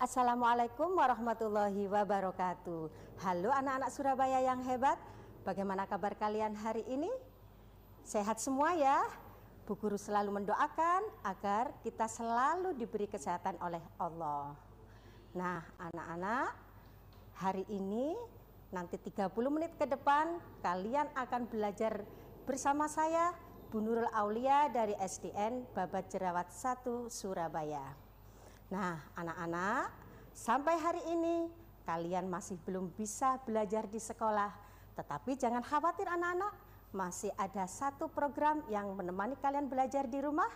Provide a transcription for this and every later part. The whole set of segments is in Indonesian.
Assalamualaikum warahmatullahi wabarakatuh. Halo anak-anak Surabaya yang hebat. Bagaimana kabar kalian hari ini? Sehat semua ya. Bu Guru selalu mendoakan agar kita selalu diberi kesehatan oleh Allah. Nah, anak-anak, hari ini nanti 30 menit ke depan kalian akan belajar bersama saya Bu Nurul Aulia dari SDN Babat Jerawat 1 Surabaya. Nah, anak-anak, sampai hari ini kalian masih belum bisa belajar di sekolah, tetapi jangan khawatir anak-anak, masih ada satu program yang menemani kalian belajar di rumah,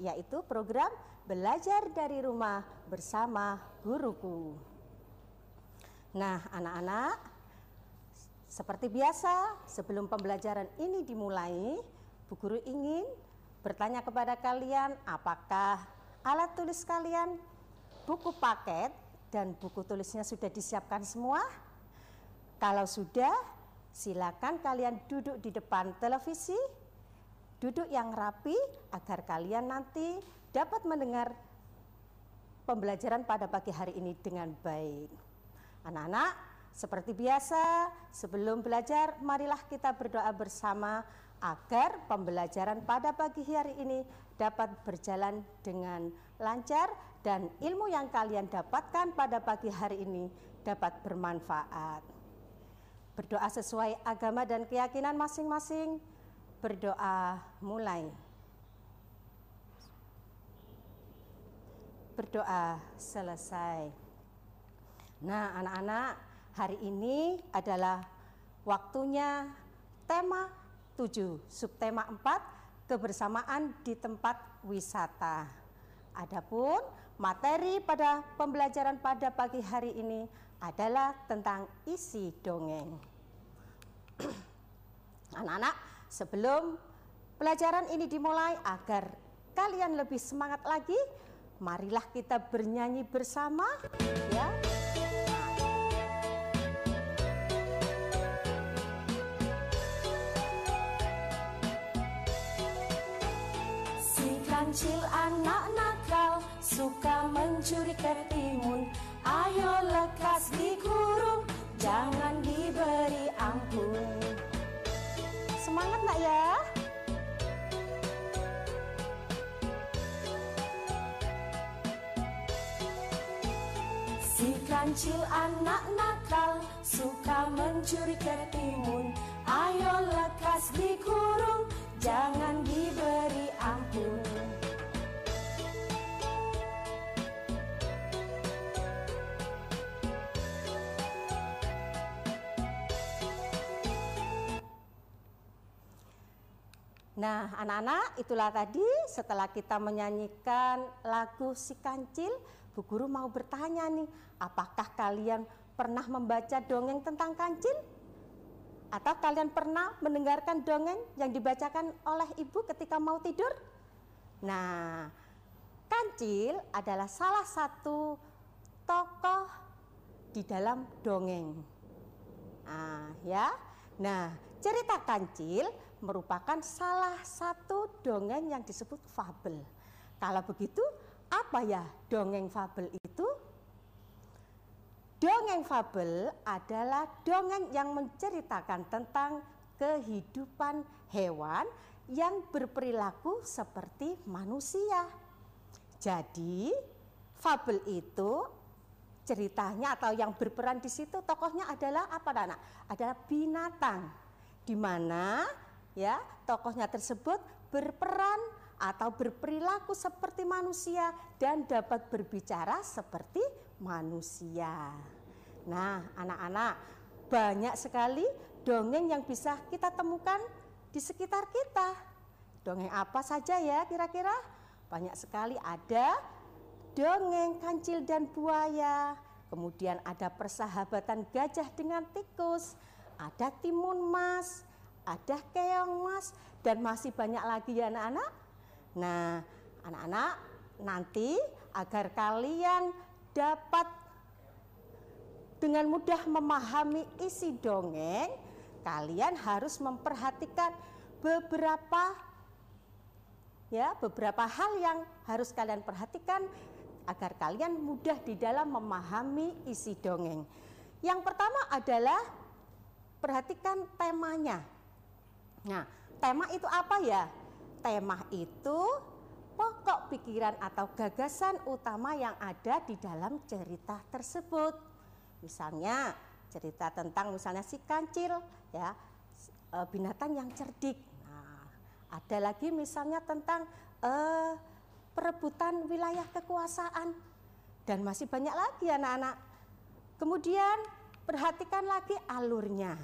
yaitu program Belajar dari Rumah bersama Guruku. Nah, anak-anak, seperti biasa, sebelum pembelajaran ini dimulai, Bu Guru ingin bertanya kepada kalian apakah alat tulis kalian buku paket dan buku tulisnya sudah disiapkan semua? Kalau sudah, silakan kalian duduk di depan televisi, duduk yang rapi agar kalian nanti dapat mendengar pembelajaran pada pagi hari ini dengan baik. Anak-anak, seperti biasa, sebelum belajar, marilah kita berdoa bersama agar pembelajaran pada pagi hari ini dapat berjalan dengan lancar dan ilmu yang kalian dapatkan pada pagi hari ini dapat bermanfaat. Berdoa sesuai agama dan keyakinan masing-masing. Berdoa mulai. Berdoa selesai. Nah, anak-anak, hari ini adalah waktunya tema 7, subtema 4, kebersamaan di tempat wisata. Adapun Materi pada pembelajaran pada pagi hari ini adalah tentang isi dongeng. Anak-anak, sebelum pelajaran ini dimulai agar kalian lebih semangat lagi, marilah kita bernyanyi bersama ya. Si kancil anak-anak suka mencuri ketimun Ayo lekas dikurung Jangan diberi ampun Semangat nak ya Si kancil anak nakal Suka mencuri ketimun Ayo lekas dikurung Jangan diberi ampun Nah, anak-anak, itulah tadi setelah kita menyanyikan lagu Si Kancil, Bu Guru mau bertanya nih, apakah kalian pernah membaca dongeng tentang kancil? Atau kalian pernah mendengarkan dongeng yang dibacakan oleh ibu ketika mau tidur? Nah, kancil adalah salah satu tokoh di dalam dongeng. Ah, ya. Nah, cerita kancil merupakan salah satu dongeng yang disebut fabel. Kalau begitu, apa ya dongeng fabel itu? Dongeng fabel adalah dongeng yang menceritakan tentang kehidupan hewan yang berperilaku seperti manusia. Jadi, fabel itu ceritanya atau yang berperan di situ tokohnya adalah apa anak? Adalah binatang. Di mana ya tokohnya tersebut berperan atau berperilaku seperti manusia dan dapat berbicara seperti manusia. Nah, anak-anak, banyak sekali dongeng yang bisa kita temukan di sekitar kita. Dongeng apa saja ya kira-kira? Banyak sekali ada dongeng kancil dan buaya, kemudian ada persahabatan gajah dengan tikus, ada timun mas, ada keong mas dan masih banyak lagi ya anak-anak. Nah, anak-anak nanti agar kalian dapat dengan mudah memahami isi dongeng, kalian harus memperhatikan beberapa ya, beberapa hal yang harus kalian perhatikan agar kalian mudah di dalam memahami isi dongeng. Yang pertama adalah perhatikan temanya. Nah, tema itu apa ya? Tema itu pokok pikiran atau gagasan utama yang ada di dalam cerita tersebut. Misalnya cerita tentang misalnya si kancil ya e, binatang yang cerdik. Nah, ada lagi misalnya tentang eh, perebutan wilayah kekuasaan dan masih banyak lagi anak-anak. Kemudian perhatikan lagi alurnya.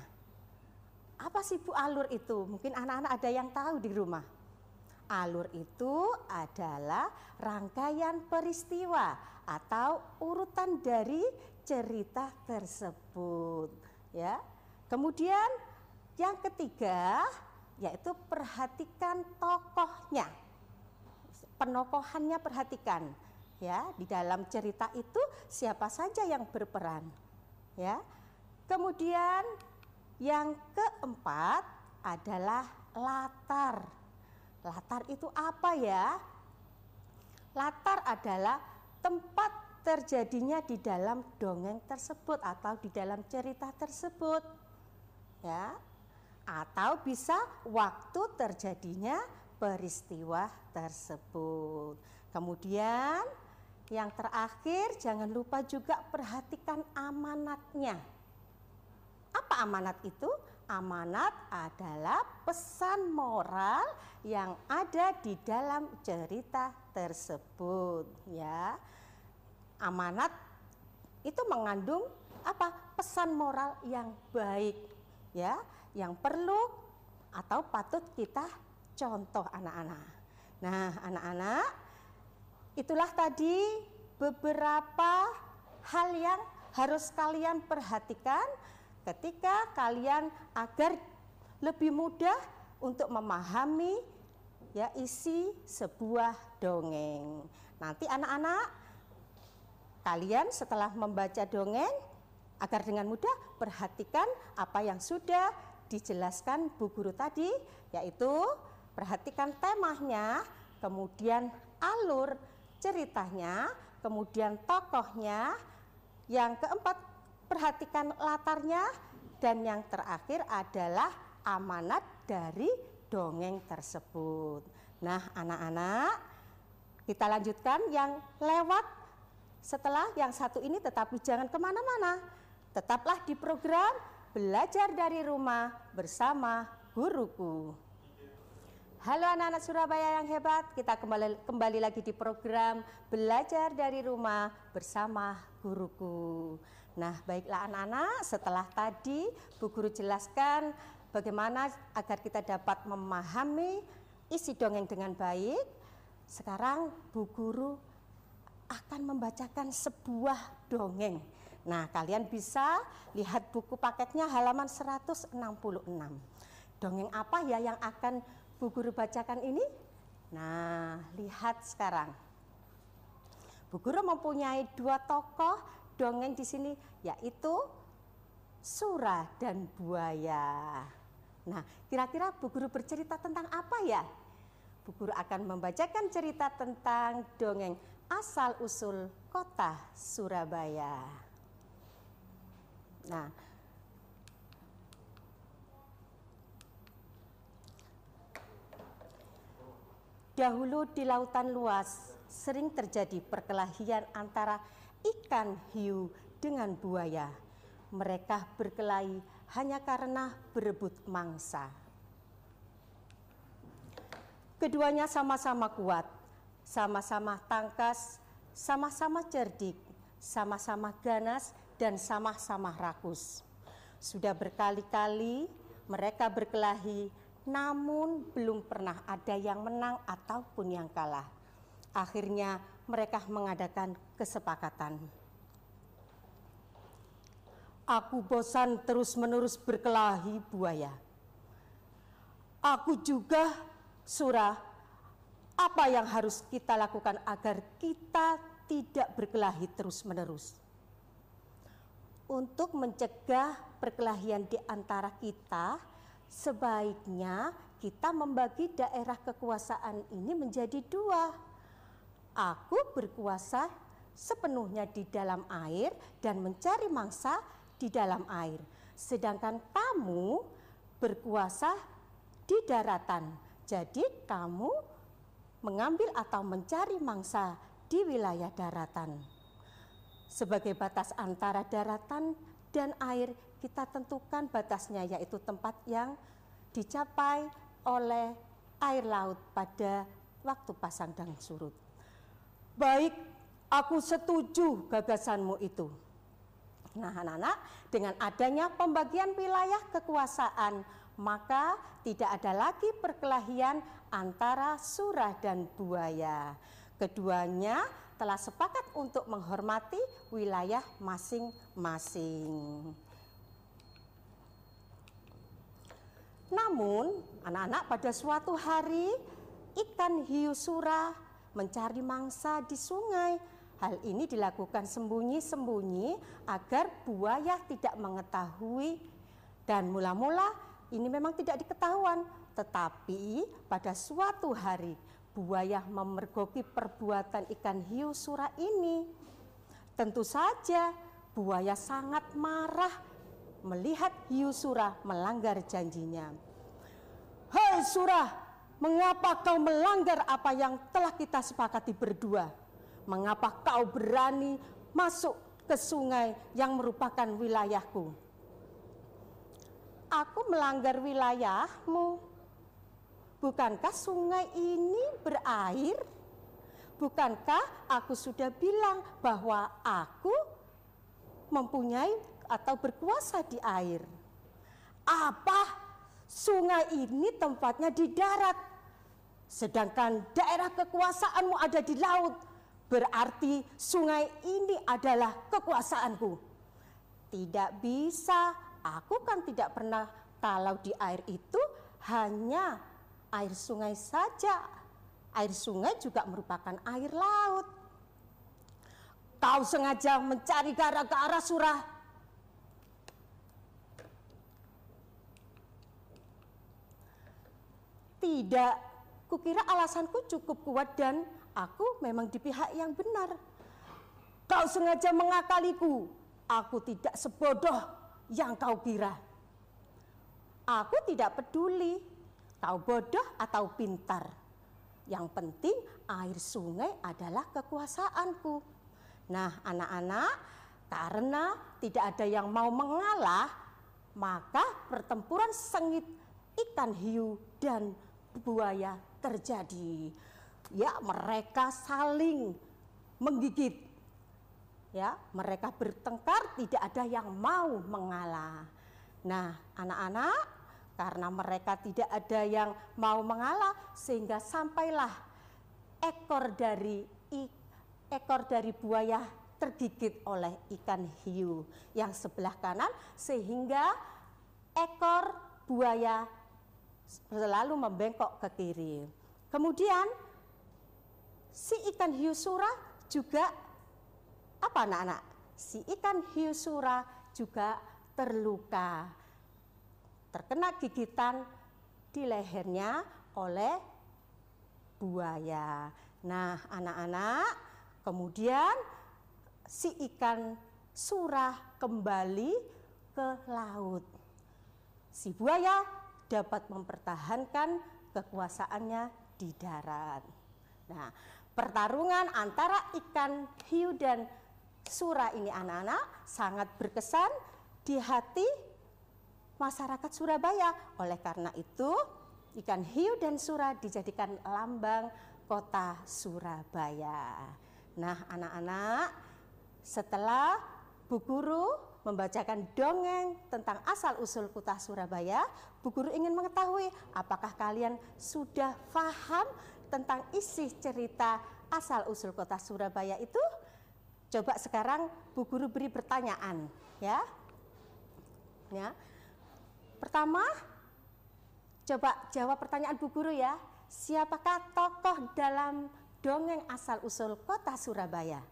Apa sih Bu alur itu? Mungkin anak-anak ada yang tahu di rumah. Alur itu adalah rangkaian peristiwa atau urutan dari cerita tersebut, ya. Kemudian yang ketiga yaitu perhatikan tokohnya. Penokohannya perhatikan, ya. Di dalam cerita itu siapa saja yang berperan, ya. Kemudian yang keempat adalah latar. Latar itu apa ya? Latar adalah tempat terjadinya di dalam dongeng tersebut atau di dalam cerita tersebut. Ya. Atau bisa waktu terjadinya peristiwa tersebut. Kemudian yang terakhir jangan lupa juga perhatikan amanatnya apa amanat itu? Amanat adalah pesan moral yang ada di dalam cerita tersebut, ya. Amanat itu mengandung apa? Pesan moral yang baik, ya, yang perlu atau patut kita contoh anak-anak. Nah, anak-anak, itulah tadi beberapa hal yang harus kalian perhatikan ketika kalian agar lebih mudah untuk memahami ya isi sebuah dongeng. Nanti anak-anak kalian setelah membaca dongeng agar dengan mudah perhatikan apa yang sudah dijelaskan Bu Guru tadi yaitu perhatikan temanya, kemudian alur ceritanya, kemudian tokohnya, yang keempat perhatikan latarnya dan yang terakhir adalah amanat dari dongeng tersebut. Nah, anak-anak, kita lanjutkan yang lewat setelah yang satu ini tetapi jangan kemana-mana. Tetaplah di program Belajar dari Rumah bersama guruku. Halo anak-anak Surabaya yang hebat, kita kembali, kembali lagi di program Belajar dari Rumah bersama guruku. Nah, baiklah anak-anak, setelah tadi Bu Guru jelaskan bagaimana agar kita dapat memahami isi dongeng dengan baik. Sekarang Bu Guru akan membacakan sebuah dongeng. Nah, kalian bisa lihat buku paketnya halaman 166. Dongeng apa ya yang akan Bu Guru bacakan ini? Nah, lihat sekarang. Bu Guru mempunyai dua tokoh dongeng di sini yaitu Surah dan Buaya. Nah, kira-kira Bu Guru bercerita tentang apa ya? Bu Guru akan membacakan cerita tentang dongeng asal-usul kota Surabaya. Nah, dahulu di lautan luas sering terjadi perkelahian antara ikan hiu dengan buaya. Mereka berkelahi hanya karena berebut mangsa. Keduanya sama-sama kuat, sama-sama tangkas, sama-sama cerdik, sama-sama ganas, dan sama-sama rakus. Sudah berkali-kali mereka berkelahi, namun belum pernah ada yang menang ataupun yang kalah. Akhirnya mereka mengadakan kesepakatan. Aku bosan terus-menerus berkelahi buaya. Aku juga, Surah, apa yang harus kita lakukan agar kita tidak berkelahi terus-menerus? Untuk mencegah perkelahian di antara kita, sebaiknya kita membagi daerah kekuasaan ini menjadi dua Aku berkuasa sepenuhnya di dalam air dan mencari mangsa di dalam air. Sedangkan kamu berkuasa di daratan. Jadi kamu mengambil atau mencari mangsa di wilayah daratan. Sebagai batas antara daratan dan air, kita tentukan batasnya yaitu tempat yang dicapai oleh air laut pada waktu pasang dan surut. Baik, aku setuju gagasanmu itu. Nah, anak-anak, dengan adanya pembagian wilayah kekuasaan, maka tidak ada lagi perkelahian antara surah dan buaya. Keduanya telah sepakat untuk menghormati wilayah masing-masing. Namun, anak-anak pada suatu hari ikan hiu surah mencari mangsa di sungai. Hal ini dilakukan sembunyi-sembunyi agar buaya tidak mengetahui dan mula-mula ini memang tidak diketahuan, tetapi pada suatu hari buaya memergoki perbuatan ikan hiu sura ini. Tentu saja buaya sangat marah melihat hiu sura melanggar janjinya. Hei surah, Mengapa kau melanggar apa yang telah kita sepakati berdua? Mengapa kau berani masuk ke sungai yang merupakan wilayahku? Aku melanggar wilayahmu. Bukankah sungai ini berair? Bukankah aku sudah bilang bahwa aku mempunyai atau berkuasa di air? Apa sungai ini tempatnya di darat? Sedangkan daerah kekuasaanmu ada di laut, berarti sungai ini adalah kekuasaanku. Tidak bisa, aku kan tidak pernah kalau di air itu hanya air sungai saja. Air sungai juga merupakan air laut. Kau sengaja mencari gara gara surah. Tidak Kukira alasanku cukup kuat dan aku memang di pihak yang benar. Kau sengaja mengakaliku. Aku tidak sebodoh yang kau kira. Aku tidak peduli kau bodoh atau pintar. Yang penting air sungai adalah kekuasaanku. Nah, anak-anak, karena tidak ada yang mau mengalah, maka pertempuran sengit ikan hiu dan buaya terjadi. Ya, mereka saling menggigit. Ya, mereka bertengkar, tidak ada yang mau mengalah. Nah, anak-anak, karena mereka tidak ada yang mau mengalah, sehingga sampailah ekor dari ekor dari buaya tergigit oleh ikan hiu yang sebelah kanan, sehingga ekor buaya selalu membengkok ke kiri. Kemudian si ikan hiu sura juga apa anak-anak? Si ikan hiu sura juga terluka. Terkena gigitan di lehernya oleh buaya. Nah, anak-anak, kemudian si ikan surah kembali ke laut. Si buaya dapat mempertahankan kekuasaannya di darat. Nah, pertarungan antara ikan hiu dan sura ini anak-anak sangat berkesan di hati masyarakat Surabaya. Oleh karena itu, ikan hiu dan sura dijadikan lambang kota Surabaya. Nah, anak-anak, setelah Bu Guru membacakan dongeng tentang asal-usul kota Surabaya, Bu Guru ingin mengetahui apakah kalian sudah paham tentang isi cerita asal-usul kota Surabaya itu? Coba sekarang Bu Guru beri pertanyaan, ya. Ya. Pertama, coba jawab pertanyaan Bu Guru ya. Siapakah tokoh dalam dongeng asal-usul kota Surabaya?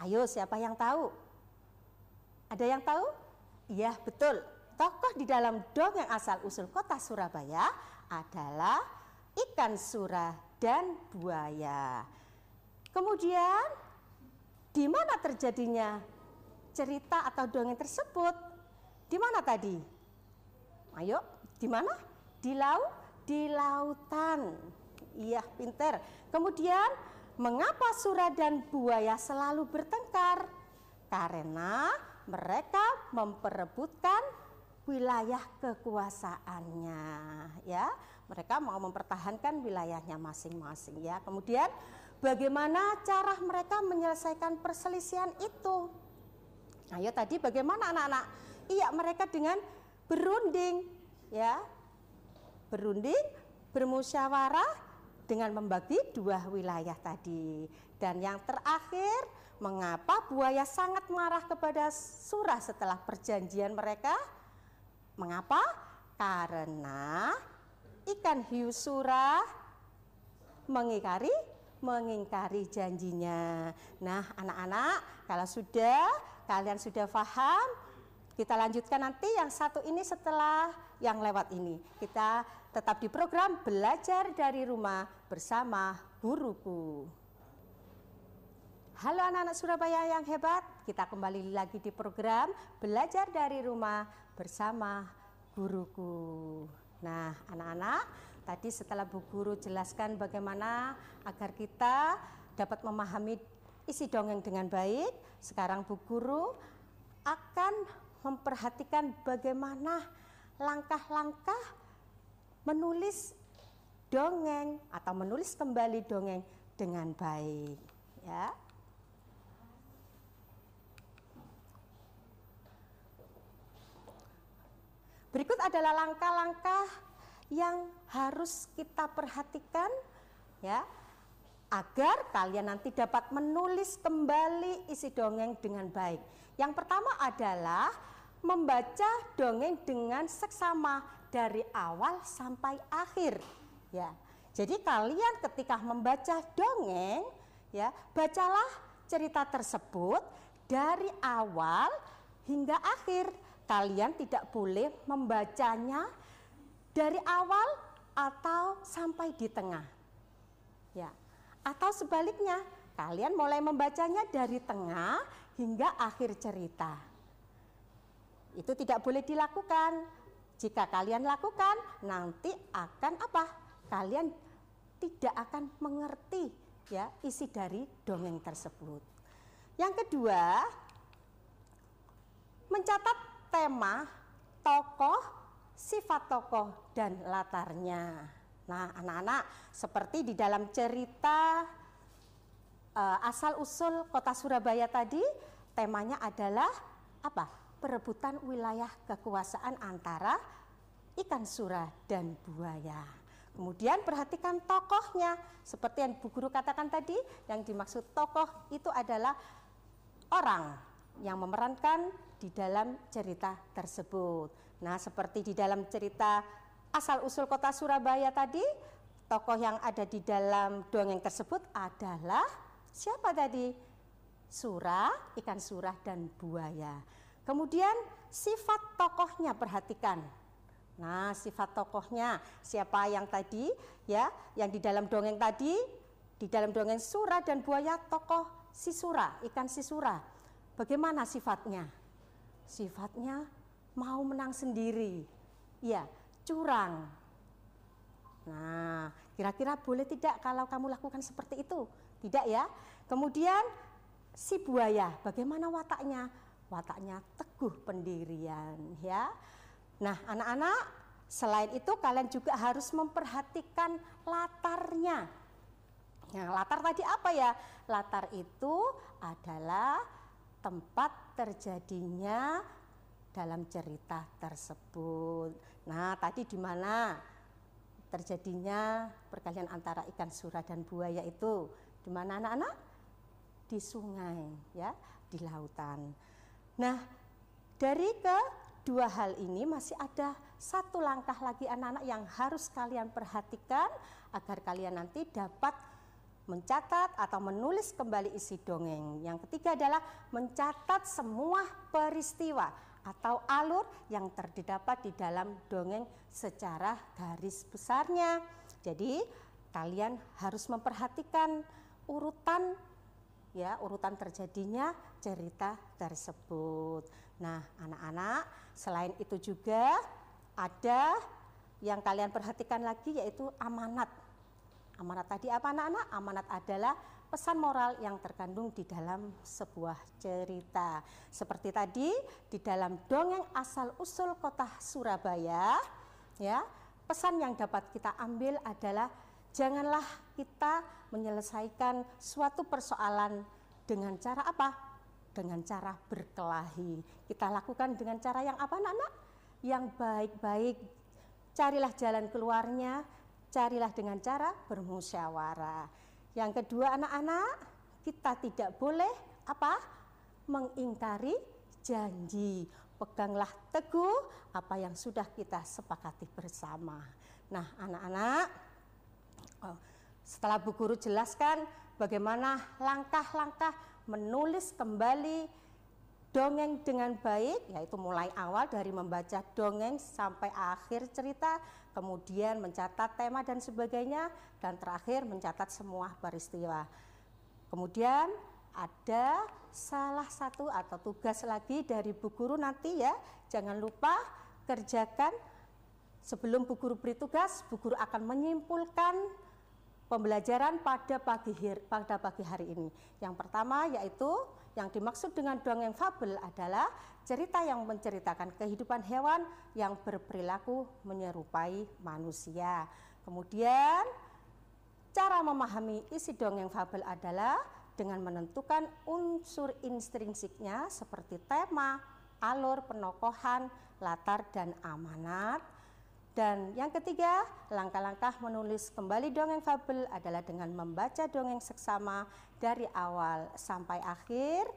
Ayo siapa yang tahu? Ada yang tahu? Iya, betul. Tokoh di dalam dongeng asal usul kota Surabaya adalah ikan sura dan buaya. Kemudian, di mana terjadinya cerita atau dongeng tersebut? Di mana tadi? Ayo, di mana? Di laut, di lautan. Iya, pinter. Kemudian, mengapa sura dan buaya selalu bertengkar? Karena mereka memperebutkan wilayah kekuasaannya ya mereka mau mempertahankan wilayahnya masing-masing ya kemudian bagaimana cara mereka menyelesaikan perselisihan itu ayo tadi bagaimana anak-anak iya mereka dengan berunding ya berunding bermusyawarah dengan membagi dua wilayah tadi dan yang terakhir, mengapa buaya sangat marah kepada surah setelah perjanjian mereka? Mengapa? Karena ikan hiu surah mengikari mengingkari janjinya. Nah, anak-anak, kalau sudah kalian sudah paham, kita lanjutkan nanti yang satu ini setelah yang lewat ini. Kita tetap di program belajar dari rumah bersama guruku. Halo anak-anak Surabaya yang hebat, kita kembali lagi di program Belajar dari Rumah bersama guruku. Nah, anak-anak, tadi setelah Bu Guru jelaskan bagaimana agar kita dapat memahami isi dongeng dengan baik, sekarang Bu Guru akan memperhatikan bagaimana langkah-langkah menulis dongeng atau menulis kembali dongeng dengan baik, ya. Berikut adalah langkah-langkah yang harus kita perhatikan ya agar kalian nanti dapat menulis kembali isi dongeng dengan baik. Yang pertama adalah membaca dongeng dengan seksama dari awal sampai akhir ya. Jadi kalian ketika membaca dongeng ya, bacalah cerita tersebut dari awal hingga akhir kalian tidak boleh membacanya dari awal atau sampai di tengah. Ya. Atau sebaliknya, kalian mulai membacanya dari tengah hingga akhir cerita. Itu tidak boleh dilakukan. Jika kalian lakukan, nanti akan apa? Kalian tidak akan mengerti ya isi dari dongeng tersebut. Yang kedua, mencatat tema, tokoh, sifat tokoh, dan latarnya. Nah, anak-anak, seperti di dalam cerita uh, eh, asal-usul kota Surabaya tadi, temanya adalah apa? Perebutan wilayah kekuasaan antara ikan sura dan buaya. Kemudian perhatikan tokohnya, seperti yang Bu Guru katakan tadi, yang dimaksud tokoh itu adalah orang yang memerankan di dalam cerita tersebut. Nah, seperti di dalam cerita asal usul kota Surabaya tadi, tokoh yang ada di dalam dongeng tersebut adalah siapa tadi? Surah, ikan surah dan buaya. Kemudian sifat tokohnya perhatikan. Nah, sifat tokohnya siapa yang tadi ya, yang di dalam dongeng tadi, di dalam dongeng surah dan buaya tokoh si ikan si Bagaimana sifatnya? Sifatnya mau menang sendiri. Ya, curang. Nah, kira-kira boleh tidak kalau kamu lakukan seperti itu? Tidak ya? Kemudian si buaya, bagaimana wataknya? Wataknya teguh pendirian ya. Nah, anak-anak, selain itu kalian juga harus memperhatikan latarnya. Nah, latar tadi apa ya? Latar itu adalah tempat terjadinya dalam cerita tersebut. Nah, tadi di mana terjadinya perkalian antara ikan sura dan buaya itu? Di mana anak-anak? Di sungai, ya, di lautan. Nah, dari kedua hal ini masih ada satu langkah lagi anak-anak yang harus kalian perhatikan agar kalian nanti dapat mencatat atau menulis kembali isi dongeng. Yang ketiga adalah mencatat semua peristiwa atau alur yang terdapat di dalam dongeng secara garis besarnya. Jadi, kalian harus memperhatikan urutan ya, urutan terjadinya cerita tersebut. Nah, anak-anak, selain itu juga ada yang kalian perhatikan lagi yaitu amanat Amanat tadi apa anak-anak? Amanat adalah pesan moral yang terkandung di dalam sebuah cerita. Seperti tadi di dalam dongeng asal-usul kota Surabaya, ya, pesan yang dapat kita ambil adalah janganlah kita menyelesaikan suatu persoalan dengan cara apa? Dengan cara berkelahi. Kita lakukan dengan cara yang apa, anak-anak? Yang baik-baik. Carilah jalan keluarnya carilah dengan cara bermusyawarah. Yang kedua anak-anak, kita tidak boleh apa? mengingkari janji. Peganglah teguh apa yang sudah kita sepakati bersama. Nah, anak-anak, oh, setelah Bu Guru jelaskan bagaimana langkah-langkah menulis kembali dongeng dengan baik, yaitu mulai awal dari membaca dongeng sampai akhir cerita, kemudian mencatat tema dan sebagainya, dan terakhir mencatat semua peristiwa. Kemudian ada salah satu atau tugas lagi dari bu guru nanti ya, jangan lupa kerjakan sebelum bu guru beri tugas, bu guru akan menyimpulkan pembelajaran pada pagi pada pagi hari ini. Yang pertama yaitu yang dimaksud dengan dongeng fabel adalah cerita yang menceritakan kehidupan hewan yang berperilaku menyerupai manusia. Kemudian cara memahami isi dongeng fabel adalah dengan menentukan unsur intrinsiknya seperti tema, alur penokohan, latar dan amanat dan yang ketiga, langkah-langkah menulis kembali dongeng fabel adalah dengan membaca dongeng seksama dari awal sampai akhir,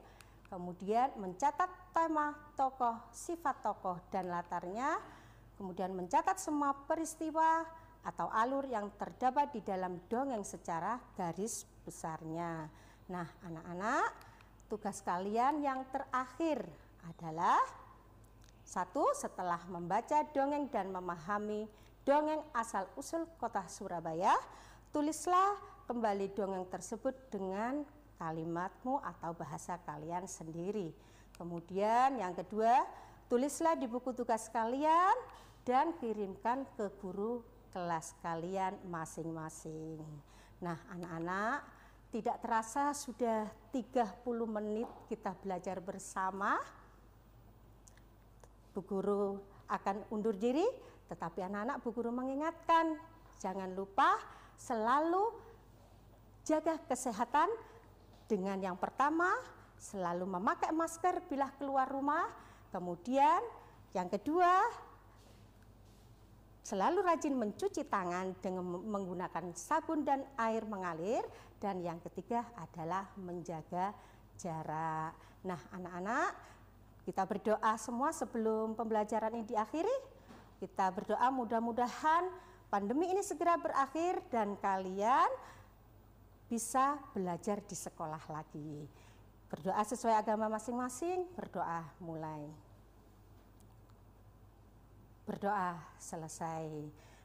kemudian mencatat tema tokoh, sifat tokoh, dan latarnya, kemudian mencatat semua peristiwa atau alur yang terdapat di dalam dongeng secara garis besarnya. Nah, anak-anak, tugas kalian yang terakhir adalah satu, setelah membaca dongeng dan memahami dongeng asal-usul kota Surabaya, tulislah kembali dongeng tersebut dengan kalimatmu atau bahasa kalian sendiri. Kemudian yang kedua, tulislah di buku tugas kalian dan kirimkan ke guru kelas kalian masing-masing. Nah, anak-anak, tidak terasa sudah 30 menit kita belajar bersama Bu Guru akan undur diri, tetapi anak-anak Bu Guru mengingatkan, jangan lupa selalu jaga kesehatan dengan yang pertama, selalu memakai masker bila keluar rumah, kemudian yang kedua, selalu rajin mencuci tangan dengan menggunakan sabun dan air mengalir, dan yang ketiga adalah menjaga jarak. Nah, anak-anak kita berdoa semua sebelum pembelajaran ini diakhiri. Kita berdoa mudah-mudahan pandemi ini segera berakhir dan kalian bisa belajar di sekolah lagi. Berdoa sesuai agama masing-masing, berdoa mulai. Berdoa selesai.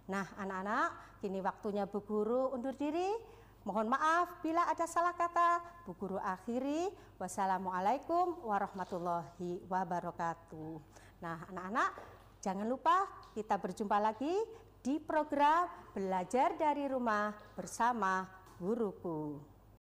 Nah, anak-anak, kini waktunya Bu Guru undur diri. Mohon maaf bila ada salah kata. Bu Guru akhiri. Wassalamualaikum warahmatullahi wabarakatuh. Nah, anak-anak, jangan lupa kita berjumpa lagi di program Belajar dari Rumah bersama guruku.